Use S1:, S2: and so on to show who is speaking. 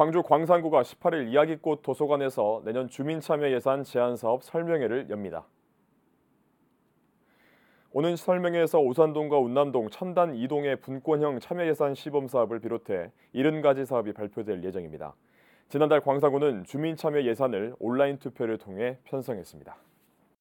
S1: 광주 광산구가 18일 이야기꽃 도서관에서 내년 주민참여 예산 제안 사업 설명회를 엽니다. 오는 설명회에서 오산동과 운남동 첨단 2동의 분권형 참여 예산 시범 사업을 비롯해 70가지 사업이 발표될 예정입니다. 지난달 광산구는 주민참여 예산을 온라인 투표를 통해 편성했습니다.